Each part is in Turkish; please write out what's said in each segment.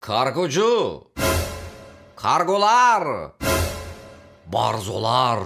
Kargocu, kargolar, barzolar.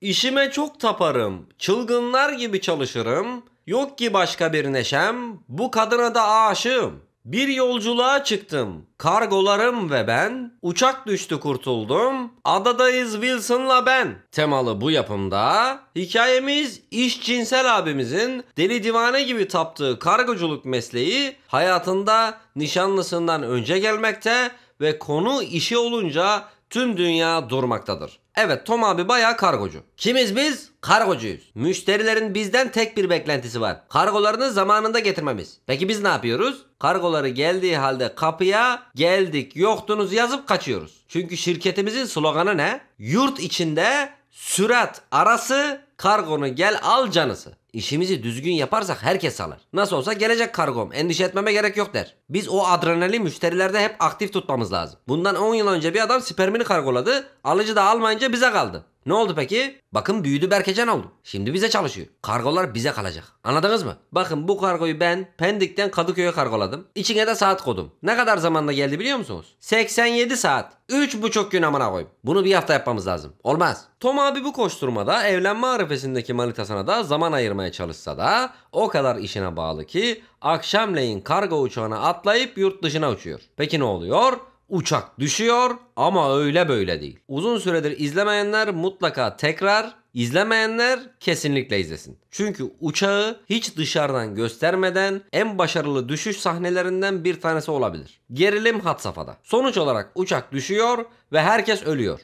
İşime çok taparım, çılgınlar gibi çalışırım. Yok ki başka bir neşem, bu kadına da aşığım. Bir yolculuğa çıktım. Kargolarım ve ben. Uçak düştü kurtuldum. Adadayız Wilson'la ben. Temalı bu yapımda hikayemiz iş cinsel abimizin deli divane gibi taptığı kargoculuk mesleği hayatında nişanlısından önce gelmekte ve konu işi olunca Tüm dünya durmaktadır. Evet Tom abi bayağı kargocu. Kimiz biz? Kargocuyuz. Müşterilerin bizden tek bir beklentisi var. Kargolarını zamanında getirmemiz. Peki biz ne yapıyoruz? Kargoları geldiği halde kapıya geldik yoktunuz yazıp kaçıyoruz. Çünkü şirketimizin sloganı ne? Yurt içinde sürat arası kargonu gel al canısı. İşimizi düzgün yaparsak herkes alır. Nasıl olsa gelecek kargom endişe etmeme gerek yok der. Biz o adrenali müşterilerde hep aktif tutmamız lazım. Bundan 10 yıl önce bir adam spermini kargoladı. Alıcı da almayınca bize kaldı. Ne oldu peki? Bakın büyüdü Berkecan oldu. Şimdi bize çalışıyor. Kargolar bize kalacak. Anladınız mı? Bakın bu kargoyu ben Pendik'ten Kadıköy'e kargoladım. İçine de saat kodum. Ne kadar zamanda geldi biliyor musunuz? 87 saat. 3,5 gün amına koyayım. Bunu bir hafta yapmamız lazım. Olmaz. Tom abi bu koşturmada evlenme arifesindeki manitasına da zaman ayırmaya almaya çalışsa da o kadar işine bağlı ki akşamleyin kargo uçağına atlayıp yurt dışına uçuyor. Peki ne oluyor? Uçak düşüyor ama öyle böyle değil. Uzun süredir izlemeyenler mutlaka tekrar izlemeyenler kesinlikle izlesin. Çünkü uçağı hiç dışarıdan göstermeden en başarılı düşüş sahnelerinden bir tanesi olabilir. Gerilim hat safhada. Sonuç olarak uçak düşüyor ve herkes ölüyor.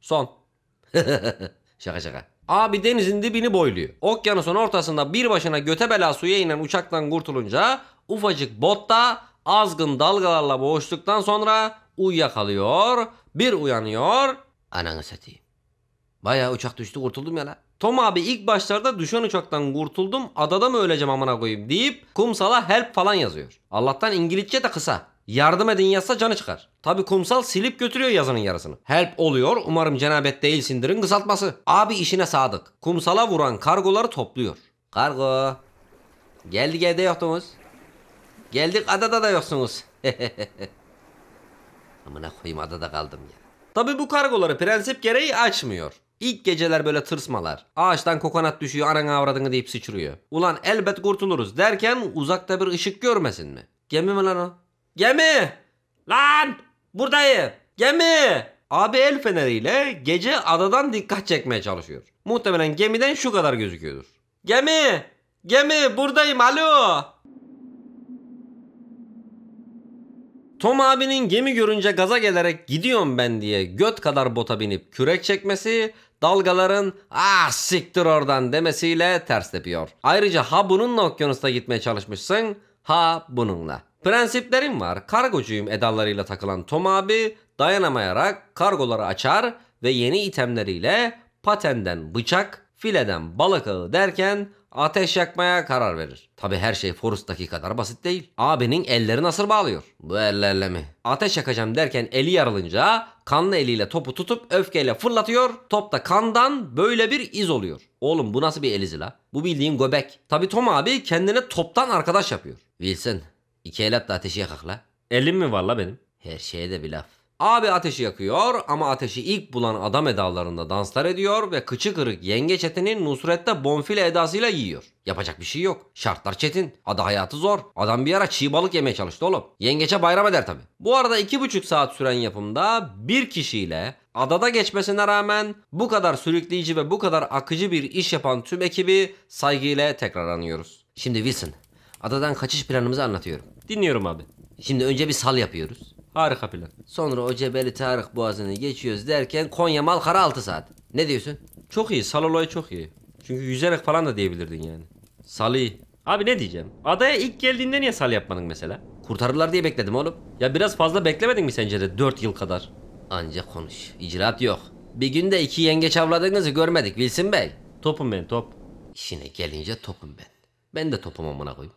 Son. şaka şaka. Abi denizin dibini boyluyor. Okyanusun ortasında bir başına göte bela suya inen uçaktan kurtulunca ufacık botta azgın dalgalarla boğuştuktan sonra uyuyakalıyor. Bir uyanıyor. Ananı satayım. Baya uçak düştü kurtuldum ya la. Tom abi ilk başlarda düşen uçaktan kurtuldum adada mı öleceğim amına koyayım deyip kumsala help falan yazıyor. Allah'tan İngilizce de kısa. Yardım edin yazsa canı çıkar. Tabi kumsal silip götürüyor yazının yarısını. Help oluyor umarım cenabet sindirin kısaltması. Abi işine sadık. Kumsala vuran kargoları topluyor. Kargo. Geldik evde yoktunuz. Geldik adada da yoksunuz. Amına koyayım adada kaldım ya. Tabi bu kargoları prensip gereği açmıyor. İlk geceler böyle tırsmalar. Ağaçtan kokonat düşüyor anan avradını deyip sıçrıyor. Ulan elbet kurtuluruz derken uzakta bir ışık görmesin mi? Gemi mi lan o? Gemi! Lan! Buradayım! Gemi! Abi el feneriyle gece adadan dikkat çekmeye çalışıyor. Muhtemelen gemiden şu kadar gözüküyordur. Gemi! Gemi buradayım alo! Tom abinin gemi görünce gaza gelerek gidiyorum ben diye göt kadar bota binip kürek çekmesi dalgaların ah siktir oradan demesiyle ters tepiyor. Ayrıca ha bununla okyanusta gitmeye çalışmışsın ha bununla. Prensiplerim var. Kargocuyum edalarıyla takılan Tom abi dayanamayarak kargoları açar ve yeni itemleriyle patenden bıçak, fileden balık ağı derken ateş yakmaya karar verir. Tabi her şey Forrest'taki kadar basit değil. Abinin elleri nasıl bağlıyor? Bu ellerle mi? Ateş yakacağım derken eli yarılınca kanlı eliyle topu tutup öfkeyle fırlatıyor. Topta kandan böyle bir iz oluyor. Oğlum bu nasıl bir elizi la? Bu bildiğin göbek. Tabi Tom abi kendine toptan arkadaş yapıyor. Wilson İki el at da ateşi yakak la. Elim mi var la benim? Her şeye de bir laf. Abi ateşi yakıyor ama ateşi ilk bulan adam edalarında danslar ediyor ve kıçı kırık yenge çetinin Nusret'te bonfile edasıyla yiyor. Yapacak bir şey yok. Şartlar çetin. Ada hayatı zor. Adam bir ara çiğ balık yemeye çalıştı oğlum. Yengeçe bayram eder tabi. Bu arada iki buçuk saat süren yapımda bir kişiyle adada geçmesine rağmen bu kadar sürükleyici ve bu kadar akıcı bir iş yapan tüm ekibi saygıyla tekrar anıyoruz. Şimdi Wilson Adadan kaçış planımızı anlatıyorum. Dinliyorum abi. Şimdi önce bir sal yapıyoruz. Harika plan. Sonra o Cebeli Tarık Boğazı'nı geçiyoruz derken Konya Malkara 6 saat. Ne diyorsun? Çok iyi. Sal olayı çok iyi. Çünkü yüzerek falan da diyebilirdin yani. Sal iyi. Abi ne diyeceğim? Adaya ilk geldiğinde niye sal yapmadın mesela? Kurtarırlar diye bekledim oğlum. Ya biraz fazla beklemedin mi sence de 4 yıl kadar? Anca konuş. İcraat yok. Bir günde iki yengeç avladığınızı görmedik Wilson Bey. Topum ben top. İşine gelince topum ben. Ben de topum amına koyayım.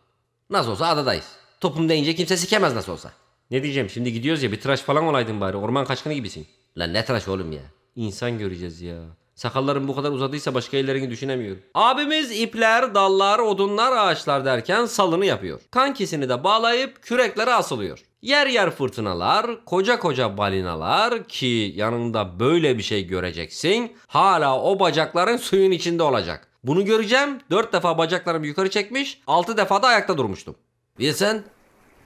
Nasıl olsa adadayız. Topum deyince kimse sikemez nasıl olsa. Ne diyeceğim şimdi gidiyoruz ya bir tıraş falan olaydın bari orman kaçkını gibisin. Lan ne tıraş oğlum ya. İnsan göreceğiz ya. Sakalların bu kadar uzadıysa başka ellerini düşünemiyorum. Abimiz ipler, dallar, odunlar, ağaçlar derken salını yapıyor. Kankisini de bağlayıp küreklere asılıyor. Yer yer fırtınalar, koca koca balinalar ki yanında böyle bir şey göreceksin. Hala o bacakların suyun içinde olacak. Bunu göreceğim. 4 defa bacaklarımı yukarı çekmiş. 6 defa da ayakta durmuştum. Wilson.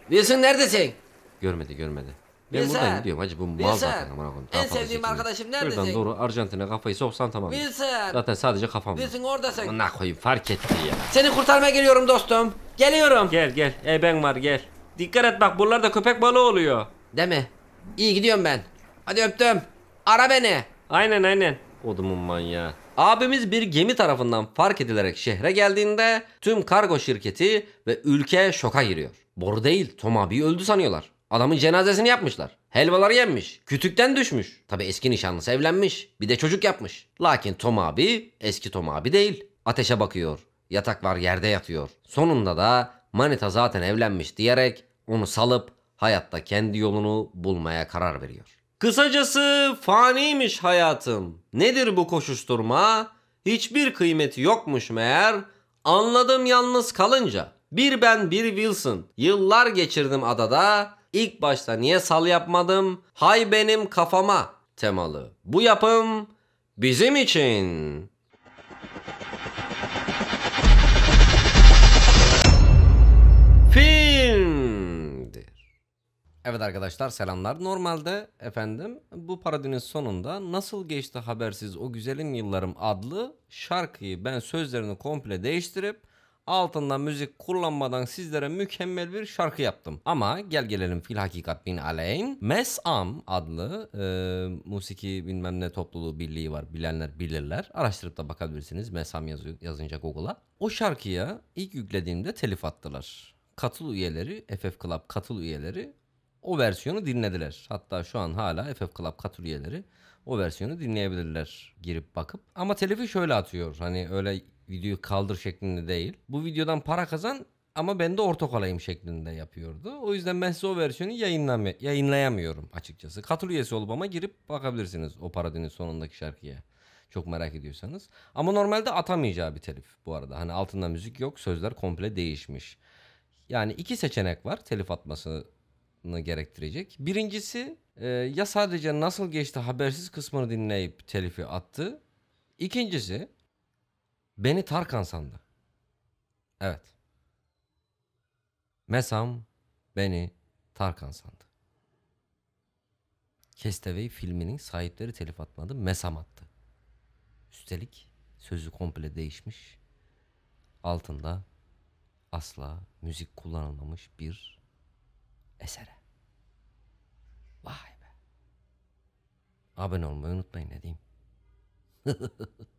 Wilson neredesin? Görmedi görmedi. Ben Wilson. buradan gidiyorum hacı bu mal Wilson. zaten amına koyayım. En sevdiğim çekimde. arkadaşım neredesin? Şuradan doğru Arjantin'e kafayı soksan tamam. Wilson. Zaten sadece kafam. Wilson oradasın. Amına koyayım fark etti ya. Seni kurtarmaya geliyorum dostum. Geliyorum. Gel gel. E ben var gel. Dikkat et bak da köpek balığı oluyor. Değil mi? İyi gidiyorum ben. Hadi öptüm. Ara beni. Aynen aynen. Odumun manyağı. Abimiz bir gemi tarafından fark edilerek şehre geldiğinde tüm kargo şirketi ve ülke şoka giriyor. Boru değil Tom abi öldü sanıyorlar. Adamın cenazesini yapmışlar. Helvaları yenmiş. Kütükten düşmüş. Tabi eski nişanlısı evlenmiş. Bir de çocuk yapmış. Lakin Tom abi eski Tom abi değil. Ateşe bakıyor. Yatak var yerde yatıyor. Sonunda da manita zaten evlenmiş diyerek onu salıp hayatta kendi yolunu bulmaya karar veriyor. Kısacası faniymiş hayatım. Nedir bu koşuşturma? Hiçbir kıymeti yokmuş meğer. Anladım yalnız kalınca. Bir ben bir Wilson. Yıllar geçirdim adada. İlk başta niye sal yapmadım? Hay benim kafama temalı. Bu yapım bizim için. Evet arkadaşlar selamlar. Normalde efendim bu parodinin sonunda Nasıl Geçti Habersiz O Güzelim Yıllarım adlı şarkıyı ben sözlerini komple değiştirip altında müzik kullanmadan sizlere mükemmel bir şarkı yaptım. Ama gel gelelim fil hakikat bin aleyn. Mesam adlı e, musiki bilmem ne topluluğu birliği var bilenler bilirler. Araştırıp da bakabilirsiniz Mesam yazıyor, yazınca Google'a. O şarkıya ilk yüklediğimde telif attılar. Katıl üyeleri, FF Club katıl üyeleri o versiyonu dinlediler. Hatta şu an hala FF Club kat üyeleri o versiyonu dinleyebilirler girip bakıp. Ama telifi şöyle atıyor hani öyle videoyu kaldır şeklinde değil. Bu videodan para kazan ama ben de ortak olayım şeklinde yapıyordu. O yüzden ben size o versiyonu yayınlama, yayınlayamıyorum açıkçası. Katıl üyesi olup ama girip bakabilirsiniz o parodinin sonundaki şarkıya. Çok merak ediyorsanız. Ama normalde atamayacağı bir telif bu arada. Hani altında müzik yok, sözler komple değişmiş. Yani iki seçenek var telif atması yapmasını gerektirecek. Birincisi e, ya sadece nasıl geçti habersiz kısmını dinleyip telifi attı. İkincisi beni Tarkan sandı. Evet. Mesam beni Tarkan sandı. Kestevey filminin sahipleri telif atmadı. Mesam attı. Üstelik sözü komple değişmiş. Altında asla müzik kullanılmamış bir esere. Vay be. Abone olmayı unutmayın ne diyeyim.